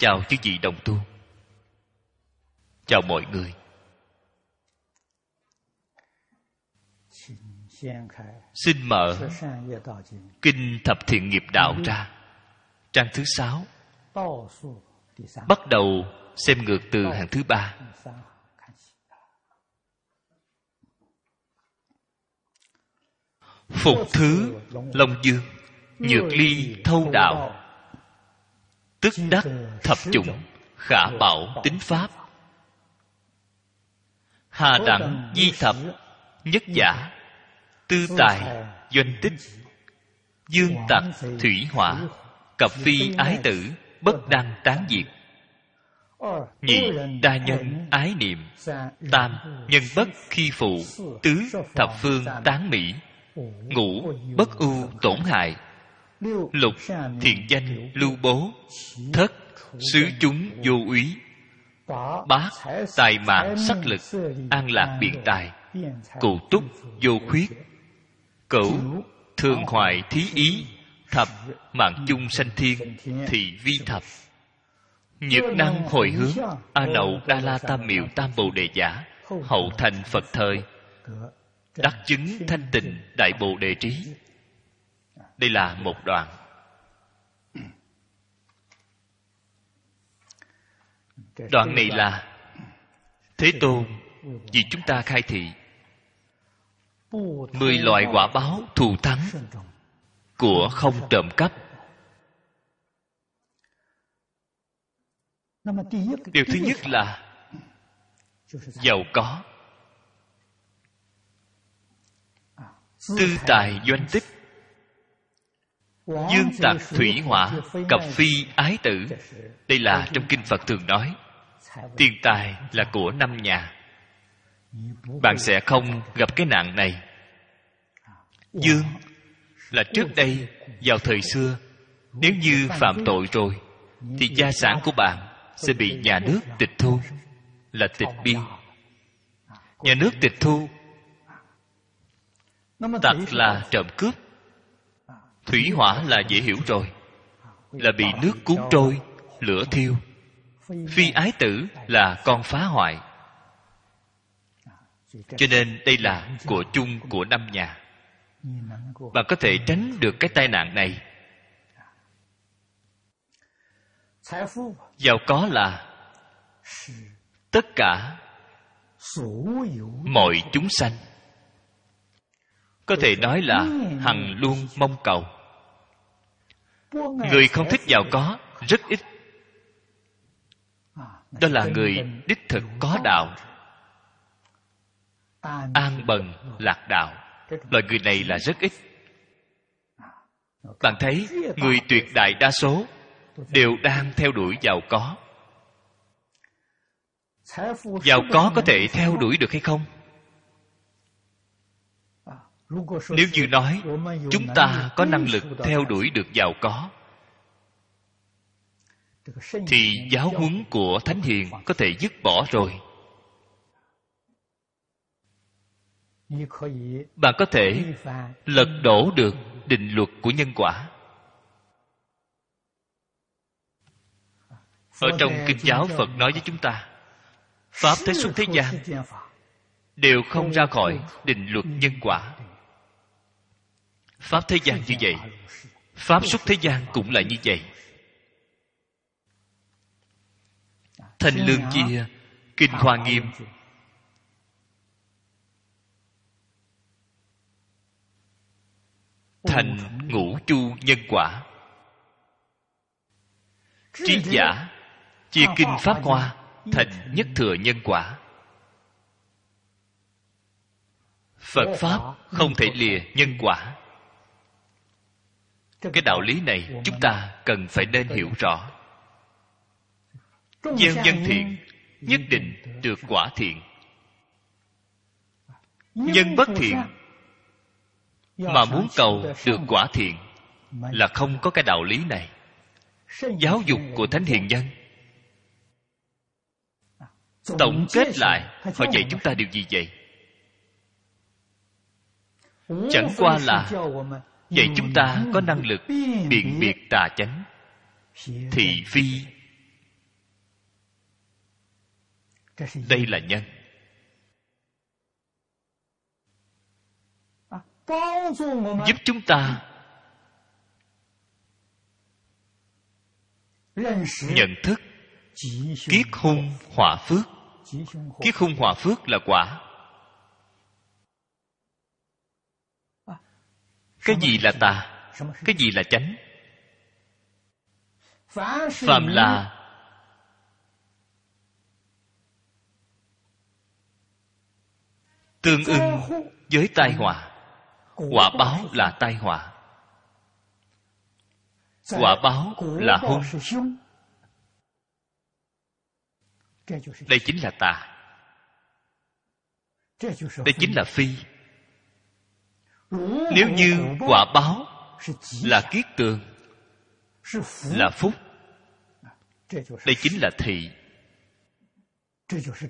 Chào chư vị đồng tu Chào mọi người Xin mở Kinh Thập Thiện Nghiệp Đạo ra Trang thứ sáu Bắt đầu xem ngược từ hàng thứ ba Phục thứ Long Dương Nhược ly thâu đạo tức đắc thập chủng khả bảo tính pháp hà đẳng di thập nhất giả tư tài doanh tích dương tặc thủy hỏa cập phi ái tử bất đăng tán diệt nhị đa nhân ái niệm tam nhân bất khi phụ tứ thập phương tán mỹ ngũ bất ưu tổn hại lục thiện danh lưu bố thất xứ chúng vô úy bát tài mạng sắc lực an lạc biện tài cụ túc vô khuyết cửu thường hoại thí ý thập mạng chung sanh thiên thì vi thập nhật năng hồi hướng a nậu đa la tam miệu tam bồ đề giả hậu thành phật thời đắc chứng thanh tịnh đại bồ đề trí đây là một đoạn. Đoạn này là Thế Tôn vì chúng ta khai thị mười loại quả báo thù thắng của không trộm cắp. Điều thứ nhất là giàu có tư tài doanh tích Dương tạc thủy hỏa Cập phi ái tử Đây là trong kinh Phật thường nói Tiền tài là của năm nhà Bạn sẽ không gặp cái nạn này Dương là trước đây Vào thời xưa Nếu như phạm tội rồi Thì gia sản của bạn Sẽ bị nhà nước tịch thu Là tịch biên Nhà nước tịch thu Tặc là trộm cướp thủy hỏa là dễ hiểu rồi là bị nước cuốn trôi lửa thiêu phi ái tử là con phá hoại cho nên đây là của chung của năm nhà bạn có thể tránh được cái tai nạn này giàu có là tất cả mọi chúng sanh có thể nói là hằng luôn mong cầu người không thích giàu có rất ít à, đó là người đích thực có đạo an bần lạc đạo loại người này là rất ít à, bạn thấy người tuyệt đại đa số đều đang theo đuổi giàu có giàu có có thể theo đuổi được hay không nếu như nói chúng ta có năng lực theo đuổi được giàu có thì giáo huấn của thánh hiền có thể dứt bỏ rồi bạn có thể lật đổ được định luật của nhân quả ở trong kinh giáo phật nói với chúng ta pháp thế xuất thế gian đều không ra khỏi định luật nhân quả pháp thế gian như vậy pháp xuất thế gian cũng là như vậy thành lương chia kinh hoa nghiêm thành ngũ chu nhân quả trí giả chia kinh pháp hoa thành nhất thừa nhân quả phật pháp không thể lìa nhân quả cái đạo lý này chúng ta cần phải nên hiểu rõ gieo nhân thiện nhất định được quả thiện nhân bất thiện mà muốn cầu được quả thiện là không có cái đạo lý này giáo dục của thánh hiền nhân tổng kết lại họ dạy chúng ta điều gì vậy chẳng qua là vậy chúng ta có năng lực biện biệt tà chánh thị phi đây là nhân giúp chúng ta nhận thức kiết hung hòa phước kiết hung hòa phước là quả cái gì là tà cái gì là chánh phàm là tương ưng với tai họa quả báo là tai họa quả báo là hung đây chính là tà đây chính là phi nếu như quả báo là kiết tường là phúc đây chính là thị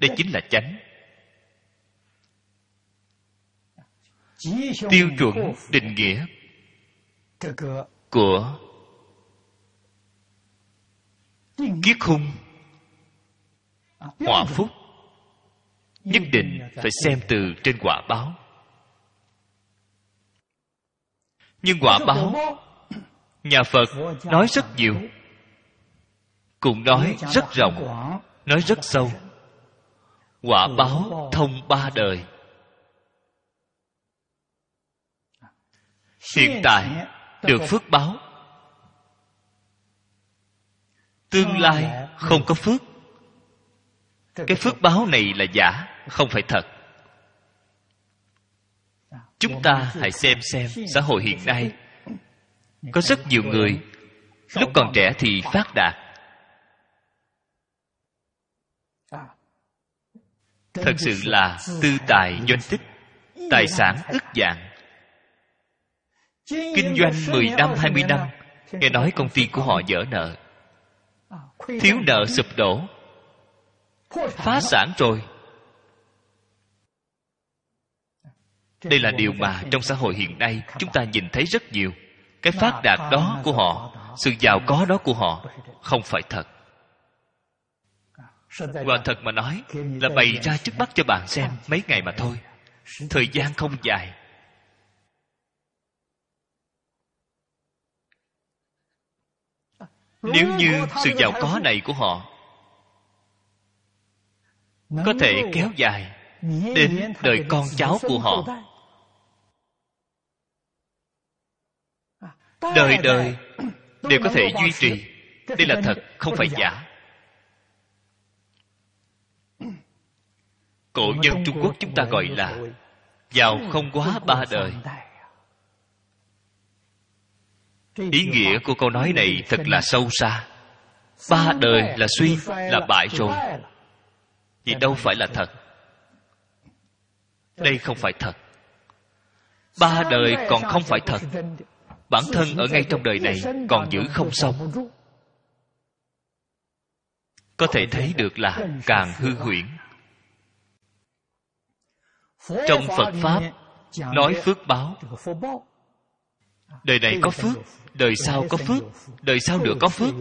đây chính là chánh tiêu chuẩn định nghĩa của kiết khung hòa phúc nhất định phải xem từ trên quả báo nhưng quả báo nhà phật nói rất nhiều cũng nói rất rộng nói rất sâu quả báo thông ba đời hiện tại được phước báo tương lai không có phước cái phước báo này là giả không phải thật chúng ta hãy xem xem xã hội hiện nay có rất nhiều người lúc còn trẻ thì phát đạt thật sự là tư tài doanh tích tài sản ức dạng kinh doanh 10 năm 20 năm nghe nói công ty của họ dở nợ thiếu nợ sụp đổ phá sản rồi đây là điều mà trong xã hội hiện nay chúng ta nhìn thấy rất nhiều cái phát đạt đó của họ sự giàu có đó của họ không phải thật quả thật mà nói là bày ra trước mắt cho bạn xem mấy ngày mà thôi thời gian không dài nếu như sự giàu có này của họ có thể kéo dài đến đời con cháu của họ đời đời đều có thể duy trì đây là thật không phải giả cổ nhân trung quốc chúng ta gọi là giàu không quá ba đời ý nghĩa của câu nói này thật là sâu xa ba đời là suy là bại rồi thì đâu phải là thật đây không phải thật ba đời còn không phải thật bản thân ở ngay trong đời này còn giữ không xong có thể thấy được là càng hư huyễn trong phật pháp nói phước báo đời này có phước đời sau có phước đời sau nữa có phước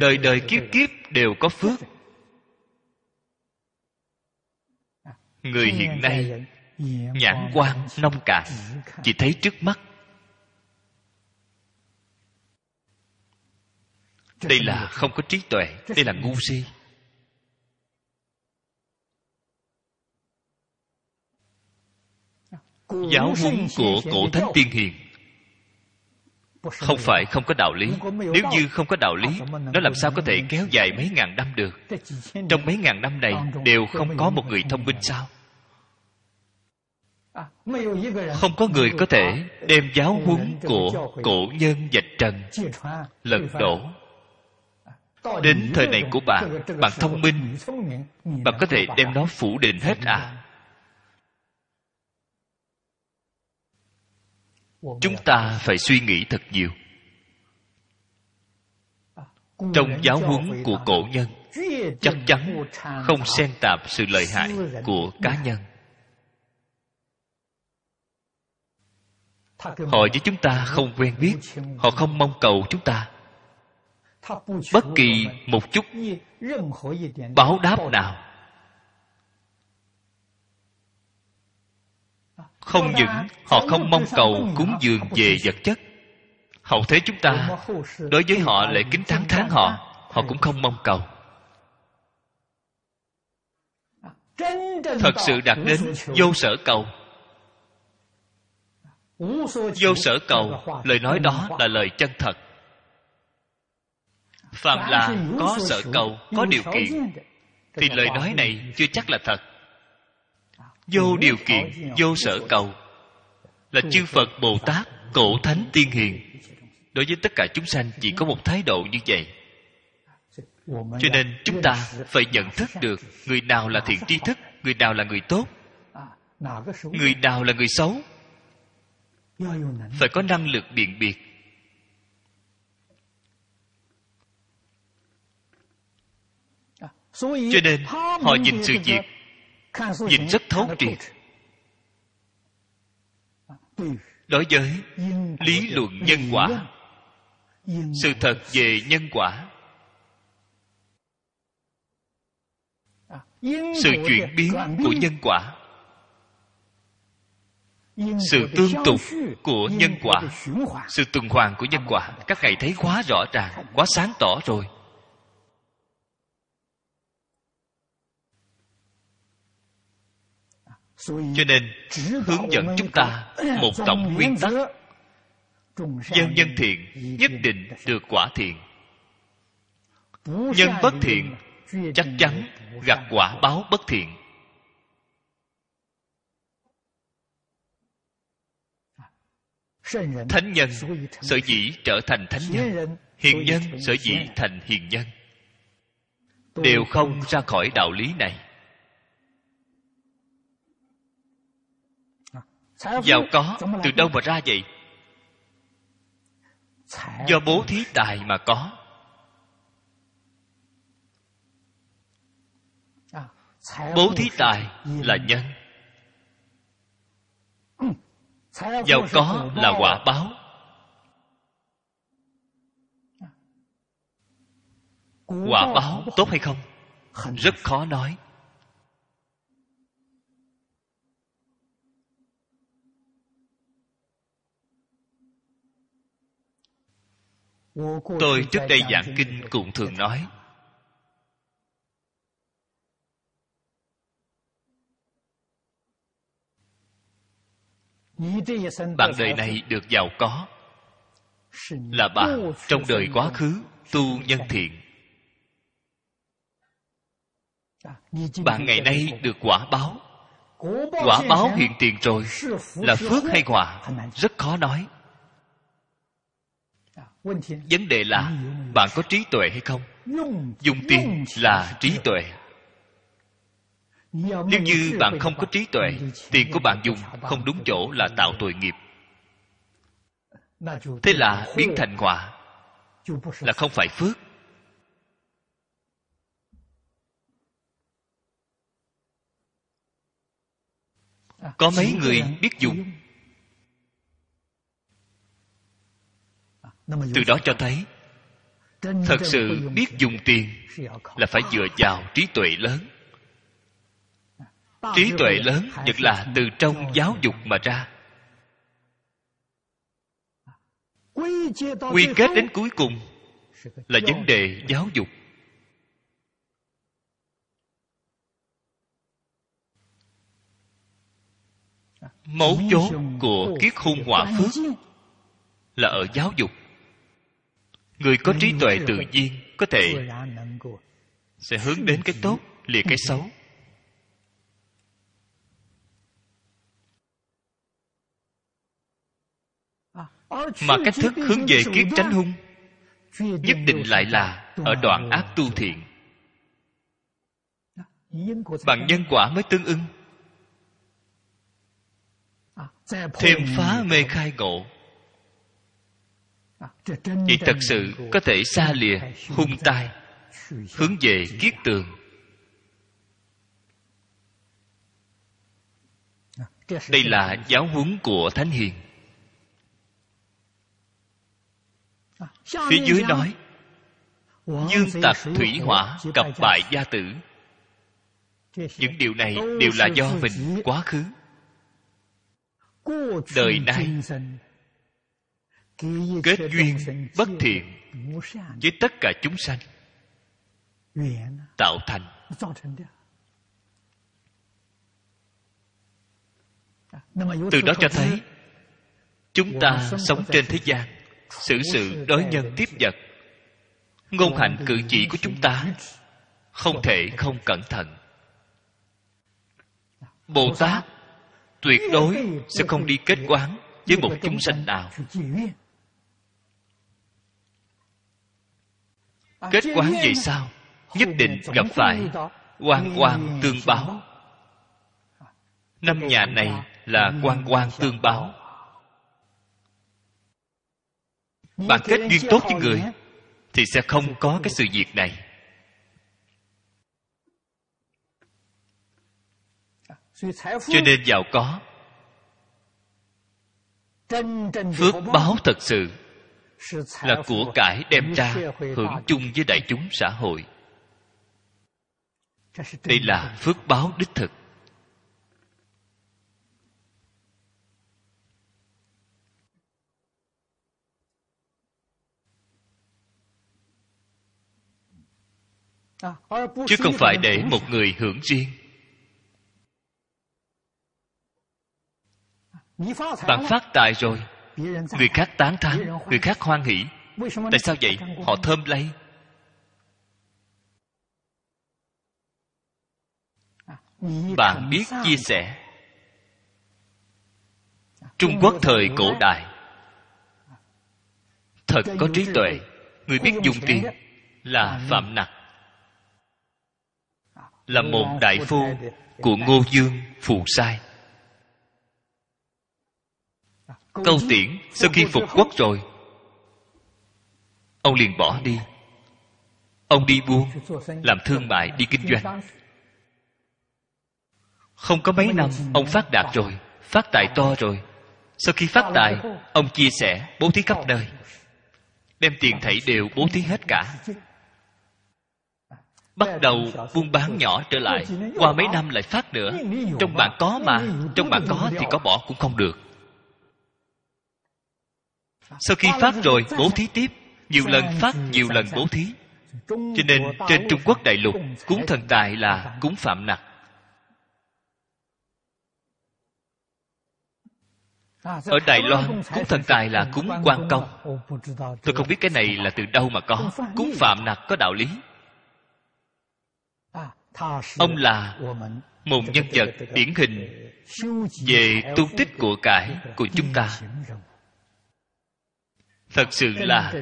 đời đời kiếp kiếp đều có phước người hiện nay nhãn quan nông cạn chỉ thấy trước mắt đây là không có trí tuệ đây là ngu si giáo huấn của cổ thánh tiên hiền không phải không có đạo lý nếu như không có đạo lý nó làm sao có thể kéo dài mấy ngàn năm được trong mấy ngàn năm này đều không có một người thông minh sao không có người có thể đem giáo huấn của cổ nhân dạch trần lật đổ đến thời này của bạn bạn thông minh bạn có thể đem nó phủ định hết à chúng ta phải suy nghĩ thật nhiều trong giáo huấn của cổ nhân chắc chắn không xen tạp sự lợi hại của cá nhân họ với chúng ta không quen biết họ không mong cầu chúng ta bất kỳ một chút báo đáp nào không những họ không mong cầu cúng dường về vật chất hậu thế chúng ta đối với họ lại kính tháng tháng họ họ cũng không mong cầu thật sự đạt đến vô sở cầu vô sở cầu lời nói đó là lời chân thật phạm là có sở cầu có điều kiện thì lời nói này chưa chắc là thật vô điều kiện vô sở cầu là chư phật bồ tát cổ thánh tiên hiền đối với tất cả chúng sanh chỉ có một thái độ như vậy cho nên chúng ta phải nhận thức được người nào là thiện tri thức người nào là người tốt à, người nào là người xấu phải có năng lực biện biệt cho nên họ nhìn sự việc nhìn rất thấu triệt đối với lý luận nhân quả sự thật về nhân quả à, sự chuyển biến của nhân quả sự tương tục của nhân quả sự tuần hoàn của nhân quả các ngài thấy quá rõ ràng quá sáng tỏ rồi cho nên hướng dẫn chúng ta một tổng nguyên tắc dân nhân thiện nhất định được quả thiện nhân bất thiện chắc chắn gặp quả báo bất thiện thánh nhân sở dĩ trở thành thánh nhân hiền nhân sở dĩ thành hiền nhân đều không ra khỏi đạo lý này giàu có từ đâu mà ra vậy do bố thí tài mà có à, bố thí tài là nhân giàu có là quả báo à. quả báo tốt hay không rất khó nói Tôi trước đây giảng kinh cũng thường nói Bạn đời này được giàu có Là bạn trong đời quá khứ tu nhân thiện à, Bạn ngày nay được quả báo Quả báo hiện tiền rồi Là phước hay quả Rất khó nói vấn đề là bạn có trí tuệ hay không dùng tiền là trí tuệ nếu như bạn không có trí tuệ tiền của bạn dùng không đúng chỗ là tạo tội nghiệp thế là biến thành họa là không phải phước có mấy người biết dùng từ đó cho thấy thật sự biết dùng tiền là phải dựa vào trí tuệ lớn trí tuệ lớn nhất là từ trong giáo dục mà ra quy kết đến cuối cùng là vấn đề giáo dục mấu chốt của kiết hung hỏa phước là ở giáo dục người có trí tuệ tự nhiên có thể sẽ hướng đến cái tốt lìa cái xấu mà cách thức hướng về kiết tránh hung nhất định lại là ở đoạn ác tu thiện bằng nhân quả mới tương ưng thêm phá mê khai ngộ thì thật sự có thể xa lìa hung tai hướng về kiết tường đây là giáo huấn của thánh hiền phía dưới nói dương tặc thủy hỏa cặp bại gia tử những điều này đều là do mình quá khứ đời nay kết duyên bất thiện với tất cả chúng sanh tạo thành từ đó cho thấy chúng ta sống trên thế gian xử sự đối nhân tiếp vật ngôn hạnh cử chỉ của chúng ta không thể không cẩn thận bồ tát tuyệt đối sẽ không đi kết quán với một chúng sanh nào kết quán vậy sao? nhất định gặp phải quan quan tương báo năm nhà này là quan quan tương báo bạn kết duyên tốt với người thì sẽ không có cái sự việc này cho nên giàu có phước báo thật sự là của cải đem ra hưởng chung với đại chúng xã hội đây là phước báo đích thực chứ không phải để một người hưởng riêng bạn phát tài rồi người khác tán thán người khác hoan hỷ tại sao vậy họ thơm lây bạn biết chia sẻ trung quốc thời cổ đại thật có trí tuệ người biết dùng tiền là phạm nặc là một đại phu của ngô dương phù sai Câu tiễn sau khi phục quốc rồi Ông liền bỏ đi Ông đi buôn Làm thương mại đi kinh doanh Không có mấy năm Ông phát đạt rồi Phát tài to rồi Sau khi phát tài Ông chia sẻ bố thí khắp nơi Đem tiền thảy đều bố thí hết cả bắt đầu buôn bán nhỏ trở lại qua mấy năm lại phát nữa trong bạn có mà trong bạn có thì có bỏ cũng không được sau khi phát rồi bố thí tiếp nhiều lần phát nhiều lần bố thí cho nên trên trung quốc đại lục cúng thần tài là cúng phạm nặc ở đài loan cúng thần tài là cúng quan công tôi không biết cái này là từ đâu mà có cúng phạm nặc có đạo lý ông là một nhân vật điển hình về tu tích của cải của chúng ta thật sự là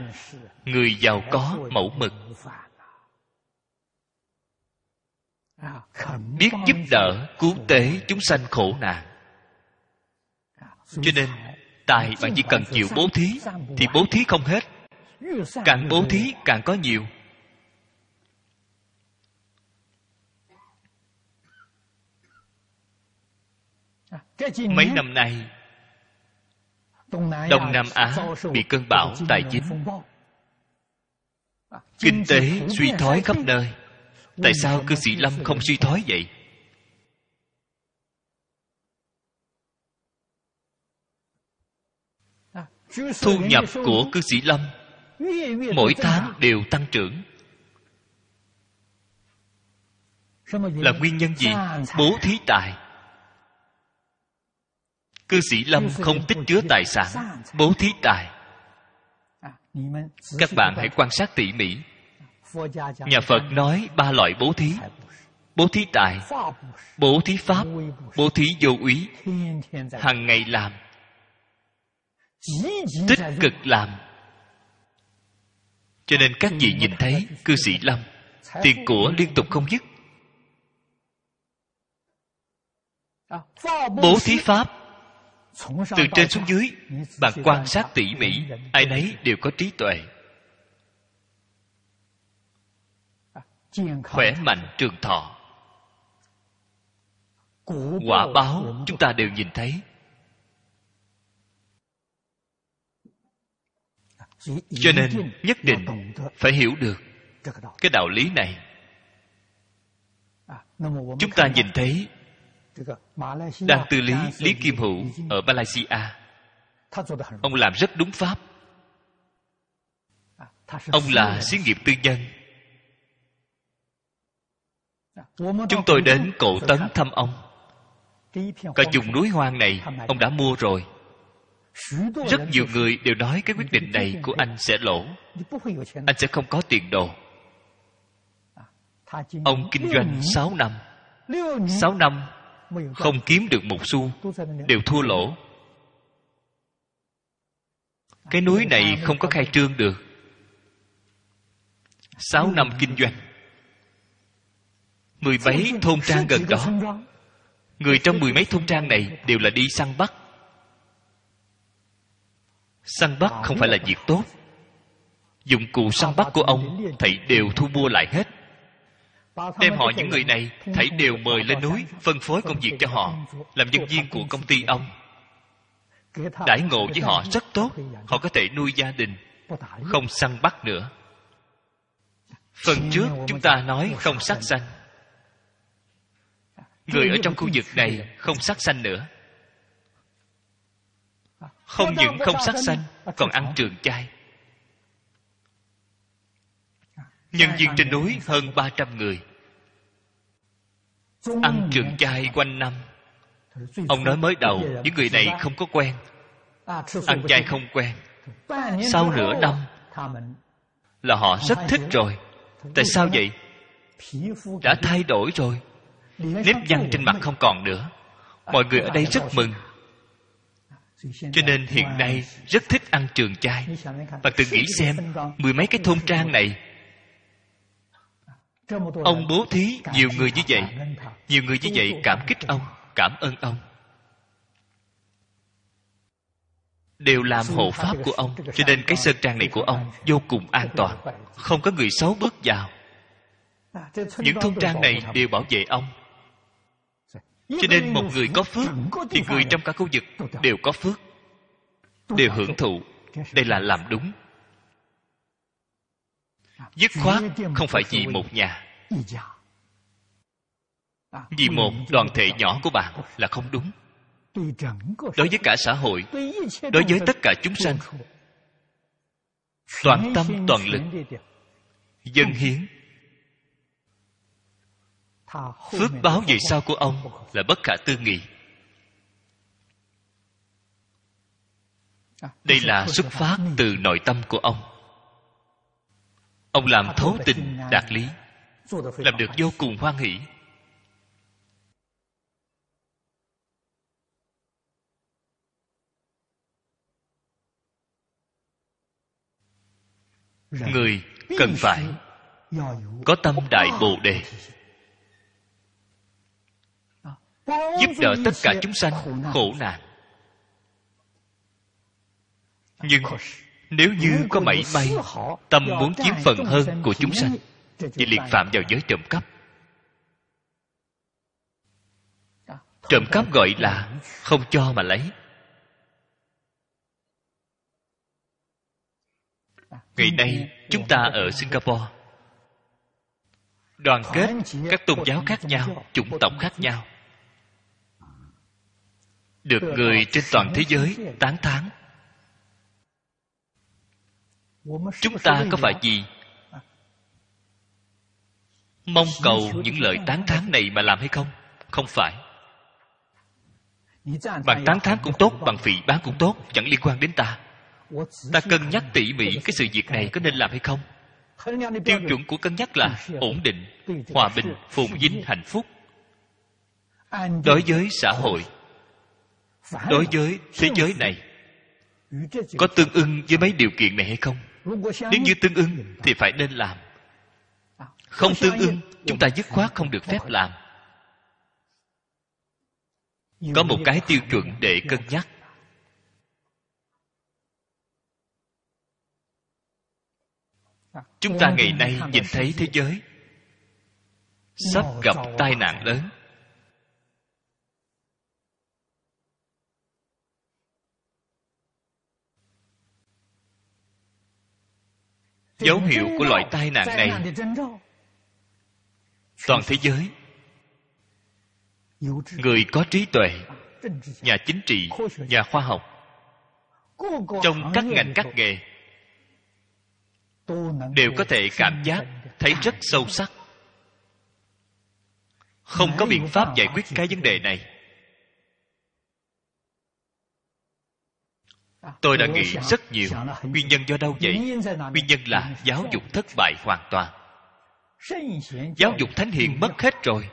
người giàu có mẫu mực à, biết giúp đỡ cứu tế chúng sanh khổ nạn à, cho nên tài bạn chỉ cần chịu bố thí thì bố thí không hết càng bố thí càng có nhiều à, mấy năm nay Đông Nam Á bị cơn bão tài chính kinh tế suy thoái khắp nơi tại sao cư sĩ lâm không suy thoái vậy thu nhập của cư sĩ lâm mỗi tháng đều tăng trưởng là nguyên nhân gì bố thí tài cư sĩ lâm không tích chứa tài sản bố thí tài các bạn hãy quan sát tỉ mỉ nhà phật nói ba loại bố thí bố thí tài bố thí pháp bố thí vô úy hàng ngày làm tích cực làm cho nên các vị nhìn thấy cư sĩ lâm tiền của liên tục không dứt bố thí pháp từ trên xuống dưới bạn quan sát tỉ mỉ ai nấy đều có trí tuệ à, khỏe mạnh trường thọ quả báo chúng ta đều nhìn thấy à, cho nên nhất định phải hiểu được cái đạo lý này à, chúng ta nhìn thấy đang tư lý Lý Kim Hữu ở Malaysia Ông làm rất đúng pháp à, Ông là xí nghiệp tư nhân à, Chúng tôi đến Cổ Tấn thăm ông Cả dùng núi hoang này Ông đã mua rồi Rất nhiều người đều nói Cái quyết định này của anh sẽ lỗ Anh sẽ không có tiền đồ à, Ông kinh doanh 6 năm 6 năm không kiếm được một xu đều thua lỗ cái núi này không có khai trương được sáu năm kinh doanh mười mấy thôn trang gần đó người trong mười mấy thôn trang này đều là đi săn bắt săn bắt không phải là việc tốt dụng cụ săn bắt của ông thầy đều thu mua lại hết Đem họ những người này Thảy đều mời lên núi Phân phối công việc cho họ Làm nhân viên của công ty ông Đãi ngộ với họ rất tốt Họ có thể nuôi gia đình Không săn bắt nữa Phần trước chúng ta nói không sát sanh Người ở trong khu vực này không sát sanh nữa Không những không sát sanh Còn ăn trường chay Nhân viên trên núi hơn 300 người Ăn trường chay quanh năm Ông nói mới đầu Những người này không có quen à, Ăn chay không quen Sau nửa năm Là họ rất thích rồi Tại sao vậy? Đã thay đổi rồi Nếp nhăn trên mặt không còn nữa à, Mọi người ở đây rất mừng cho nên hiện nay rất thích ăn trường chay và tự nghĩ xem Mười mấy cái thôn trang này ông bố thí nhiều người như vậy nhiều người như vậy cảm kích ông cảm ơn ông đều làm hộ pháp của ông cho nên cái sơn trang này của ông vô cùng an toàn không có người xấu bước vào à, những thôn trang này đều bảo vệ ông cho nên một người có phước thì người trong cả khu vực đều có phước đều hưởng thụ đây là làm đúng dứt khoát không phải vì một nhà vì một đoàn thể nhỏ của bạn là không đúng đối với cả xã hội đối với tất cả chúng sanh toàn tâm toàn lực dân hiến phước báo về sau của ông là bất khả tư nghị đây là xuất phát từ nội tâm của ông ông làm thấu tình đạt lý làm được vô cùng hoan hỷ người cần phải có tâm đại bồ đề ờ, giúp đỡ tất cả chúng sanh khổ nạn nhưng nếu như có mảy may tâm muốn chiếm phần hơn của chúng sanh thì liệt phạm vào giới trộm cắp trộm cắp gọi là không cho mà lấy ngày nay chúng ta ở singapore đoàn kết các tôn giáo khác nhau chủng tộc khác nhau được người trên toàn thế giới tán thán chúng ta có phải gì mong cầu những lời tán thán này mà làm hay không không phải bằng tán thán cũng tốt bằng phỉ bán cũng tốt chẳng liên quan đến ta ta cân nhắc tỉ mỉ cái sự việc này có nên làm hay không tiêu chuẩn của cân nhắc là ổn định hòa bình phồn vinh hạnh phúc đối với xã hội đối với thế giới này có tương ưng với mấy điều kiện này hay không nếu như tương ưng thì phải nên làm à, Không tương ưng chúng ta dứt khoát không được phép làm Có một cái tiêu chuẩn để cân nhắc à, Chúng ta ngày nay nhìn thấy thế giới Sắp gặp tai nạn lớn dấu hiệu của loại tai nạn này toàn thế giới người có trí tuệ nhà chính trị nhà khoa học trong các ngành các nghề đều có thể cảm giác thấy rất sâu sắc không có biện pháp giải quyết cái vấn đề này tôi đã nghĩ rất nhiều nguyên nhân do đâu vậy nguyên nhân là giáo dục thất bại hoàn toàn giáo dục thánh hiền mất hết rồi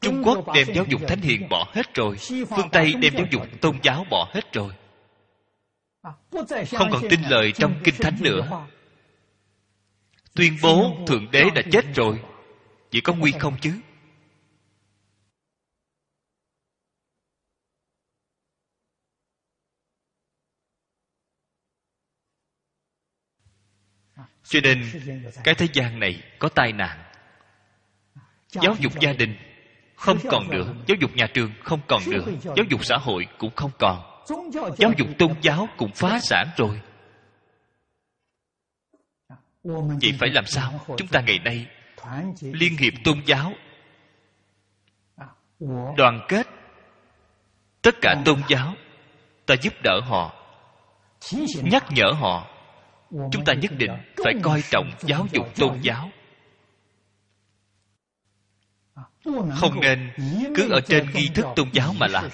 trung quốc đem giáo dục thánh hiền bỏ hết rồi phương tây đem giáo dục tôn giáo bỏ hết rồi à, không còn tin lời trong kinh thánh nữa tuyên bố thượng đế đã chết rồi chỉ có nguy không chứ cho nên cái thế gian này có tai nạn giáo dục gia đình không còn được, giáo dục nhà trường không còn được, giáo dục xã hội cũng không còn giáo dục tôn giáo cũng phá sản rồi vậy phải làm sao chúng ta ngày nay liên hiệp tôn giáo đoàn kết tất cả tôn giáo ta giúp đỡ họ nhắc nhở họ chúng ta nhất định phải coi trọng giáo dục tôn giáo không nên cứ ở trên nghi thức tôn giáo mà làm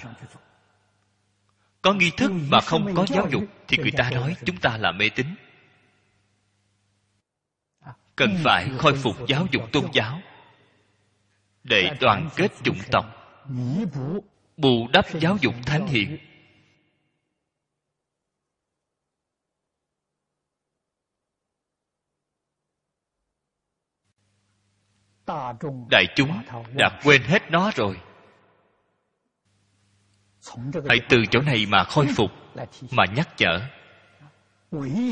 có nghi thức mà không có giáo dục thì người ta nói chúng ta là mê tín cần phải khôi phục giáo dục tôn giáo để đoàn kết chủng tộc bù đắp giáo dục thánh hiền đại chúng đã quên hết nó rồi hãy từ chỗ này mà khôi phục mà nhắc nhở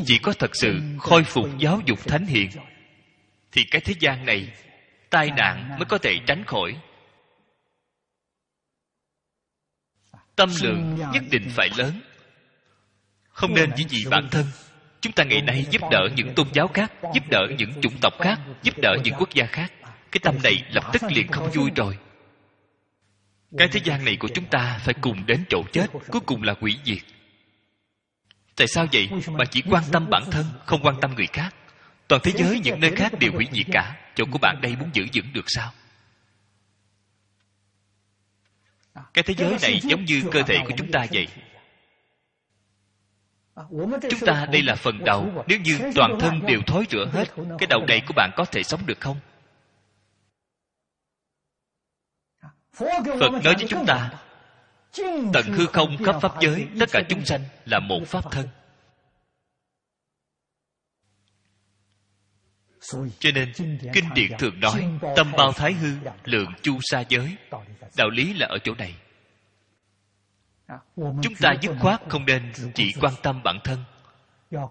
chỉ có thật sự khôi phục giáo dục thánh hiền, thì cái thế gian này tai nạn mới có thể tránh khỏi tâm lượng nhất định phải lớn không nên chỉ vì bản thân chúng ta ngày nay giúp đỡ những tôn giáo khác giúp đỡ những chủng tộc khác giúp đỡ những quốc gia khác cái tâm này lập tức liền không vui rồi cái thế gian này của chúng ta phải cùng đến chỗ chết cuối cùng là hủy diệt tại sao vậy mà chỉ quan tâm bản thân không quan tâm người khác toàn thế giới những nơi khác đều hủy diệt cả chỗ của bạn đây muốn giữ vững được sao cái thế giới này giống như cơ thể của chúng ta vậy chúng ta đây là phần đầu nếu như toàn thân đều thối rửa hết cái đầu này của bạn có thể sống được không Phật nói với chúng ta Tận hư không khắp pháp giới Tất cả chúng sanh là một pháp thân Cho nên Kinh điển thường nói Tâm bao thái hư lượng chu sa giới Đạo lý là ở chỗ này Chúng ta dứt khoát không nên Chỉ quan tâm bản thân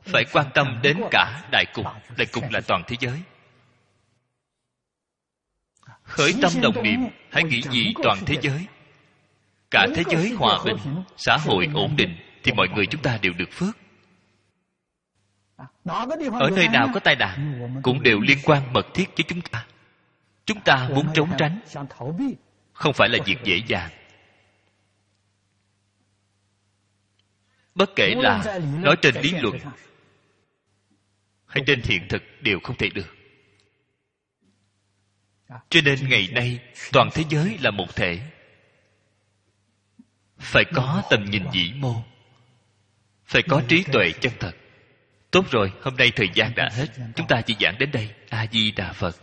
Phải quan tâm đến cả đại cục Đại cục là toàn thế giới khởi tâm đồng niệm hãy nghĩ gì toàn thế giới cả thế giới hòa bình xã hội ổn định thì mọi người chúng ta đều được phước à, ở nơi nào có tai à, nạn cũng đều liên quan mật thiết với chúng ta chúng ta muốn trốn tránh không phải là việc dễ dàng bất kể là nói trên lý luận hay trên hiện thực đều không thể được cho nên ngày nay toàn thế giới là một thể phải có tầm nhìn vĩ mô phải có trí tuệ chân thật tốt rồi hôm nay thời gian đã hết chúng ta chỉ giảng đến đây a di đà phật